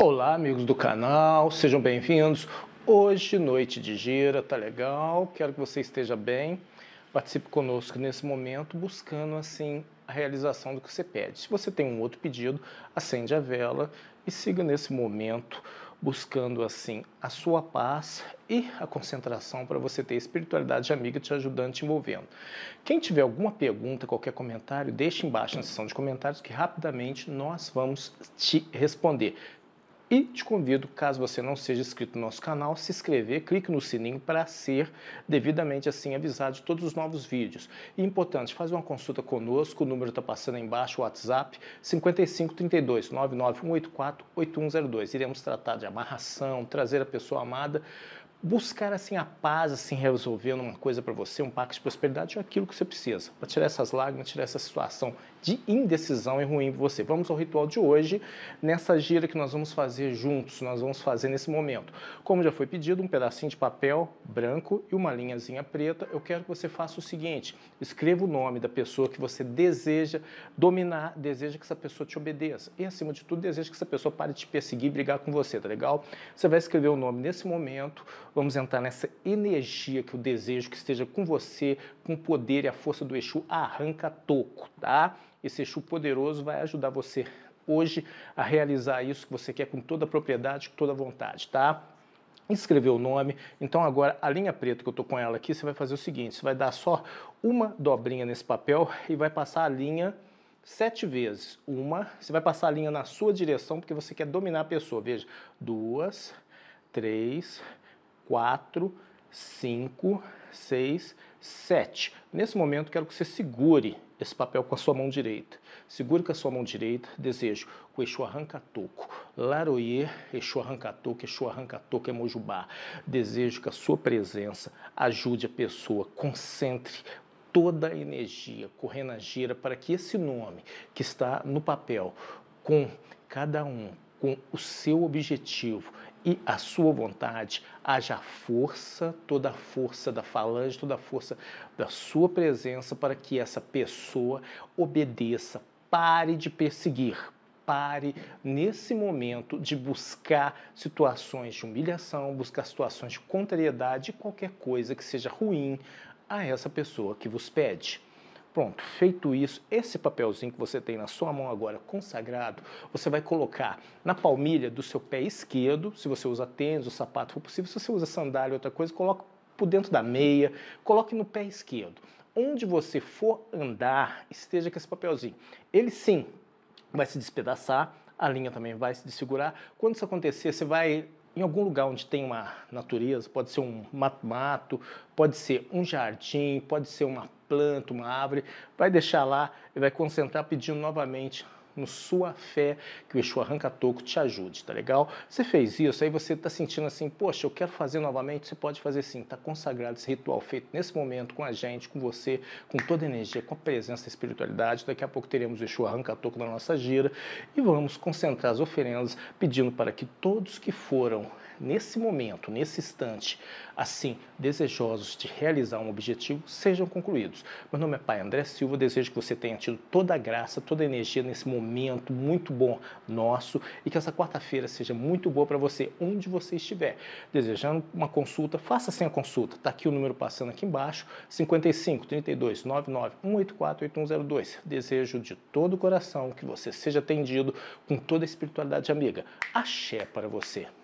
Olá, amigos do canal, sejam bem-vindos. Hoje, noite de gira, tá legal? Quero que você esteja bem. Participe conosco nesse momento, buscando assim a realização do que você pede. Se você tem um outro pedido, acende a vela e siga nesse momento, buscando assim a sua paz e a concentração para você ter espiritualidade amiga te ajudando, te envolvendo. Quem tiver alguma pergunta, qualquer comentário, deixe embaixo na seção de comentários que rapidamente nós vamos te responder. E te convido, caso você não seja inscrito no nosso canal, se inscrever, clique no sininho para ser devidamente assim avisado de todos os novos vídeos. E importante, faz uma consulta conosco, o número está passando aí embaixo, o WhatsApp 5532 99184 8102. Iremos tratar de amarração, trazer a pessoa amada buscar assim a paz, assim resolvendo uma coisa para você, um pacto de prosperidade, é aquilo que você precisa para tirar essas lágrimas, tirar essa situação de indecisão e ruim para você. Vamos ao ritual de hoje, nessa gira que nós vamos fazer juntos, nós vamos fazer nesse momento. Como já foi pedido, um pedacinho de papel branco e uma linhazinha preta. Eu quero que você faça o seguinte: escreva o nome da pessoa que você deseja dominar, deseja que essa pessoa te obedeça e acima de tudo deseja que essa pessoa pare de te perseguir, brigar com você, tá legal? Você vai escrever o nome nesse momento Vamos entrar nessa energia que eu desejo que esteja com você, com o poder e a força do Exu arranca toco, tá? Esse Exu poderoso vai ajudar você hoje a realizar isso que você quer com toda a propriedade, com toda a vontade, tá? Escreveu o nome. Então agora a linha preta que eu tô com ela aqui, você vai fazer o seguinte, você vai dar só uma dobrinha nesse papel e vai passar a linha sete vezes. Uma, você vai passar a linha na sua direção porque você quer dominar a pessoa. Veja, duas, três, 4, 5, 6, 7. Nesse momento, quero que você segure esse papel com a sua mão direita. Segure com a sua mão direita, desejo, com Exu Arrancatoco, Laroyer, Exu Arrancatoco, Exu Arrancatoco é Mojubá. Desejo que a sua presença ajude a pessoa, concentre toda a energia correndo a gira para que esse nome que está no papel, com cada um, com o seu objetivo, e a sua vontade, haja força, toda a força da falange, toda a força da sua presença para que essa pessoa obedeça, pare de perseguir, pare nesse momento de buscar situações de humilhação, buscar situações de contrariedade, qualquer coisa que seja ruim a essa pessoa que vos pede. Pronto, feito isso, esse papelzinho que você tem na sua mão agora, consagrado, você vai colocar na palmilha do seu pé esquerdo, se você usa tênis ou sapato for possível, se você usa sandália ou outra coisa, coloque por dentro da meia, coloque no pé esquerdo. Onde você for andar, esteja com esse papelzinho. Ele sim vai se despedaçar, a linha também vai se desfigurar. Quando isso acontecer, você vai em algum lugar onde tem uma natureza, pode ser um mato pode ser um jardim, pode ser uma planta, uma árvore, vai deixar lá e vai concentrar pedindo novamente no sua fé, que o Exu Arranca Toco te ajude, tá legal? Você fez isso, aí você está sentindo assim, poxa, eu quero fazer novamente, você pode fazer sim, está consagrado esse ritual feito nesse momento com a gente, com você, com toda a energia, com a presença da espiritualidade. Daqui a pouco teremos o Exu Arranca Toco na nossa gira e vamos concentrar as oferendas pedindo para que todos que foram nesse momento, nesse instante, assim, desejosos de realizar um objetivo, sejam concluídos. Meu nome é Pai André Silva, desejo que você tenha tido toda a graça, toda a energia nesse momento muito bom nosso e que essa quarta-feira seja muito boa para você, onde você estiver. Desejando uma consulta, faça sem a consulta. Está aqui o número passando aqui embaixo, 55 32 99 184 8102. Desejo de todo o coração que você seja atendido com toda a espiritualidade amiga. Axé para você.